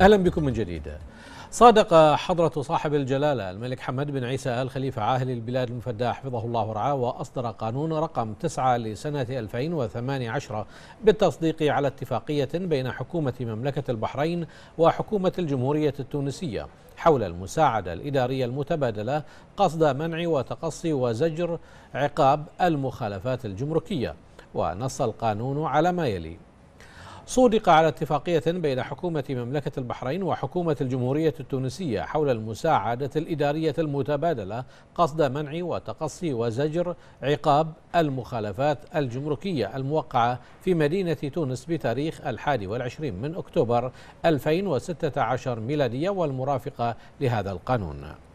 أهلا بكم من جديد صادق حضرة صاحب الجلالة الملك حمد بن عيسى آل خليفة عاهل البلاد المفدى حفظه الله ورعاه وأصدر قانون رقم 9 لسنة 2018 بالتصديق على اتفاقية بين حكومة مملكة البحرين وحكومة الجمهورية التونسية حول المساعدة الإدارية المتبادلة قصد منع وتقصي وزجر عقاب المخالفات الجمركية ونص القانون على ما يلي صودق على اتفاقية بين حكومة مملكة البحرين وحكومة الجمهورية التونسية حول المساعدة الإدارية المتبادلة قصد منع وتقصي وزجر عقاب المخالفات الجمركية الموقعة في مدينة تونس بتاريخ 21 من أكتوبر 2016 ميلادية والمرافقة لهذا القانون